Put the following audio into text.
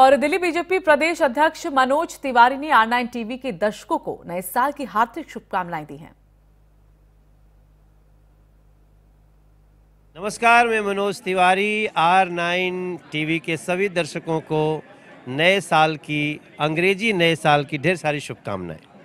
और दिल्ली बीजेपी प्रदेश अध्यक्ष मनोज तिवारी ने आर नाइन टीवी के दर्शकों को नए साल की हार्दिक शुभकामनाएं दी हैं नमस्कार मैं Manoj Tiwari R nine TV के सभी दर्शकों को नए साल की अंग्रेजी नए साल की ढेर सारी शुभकामनाएं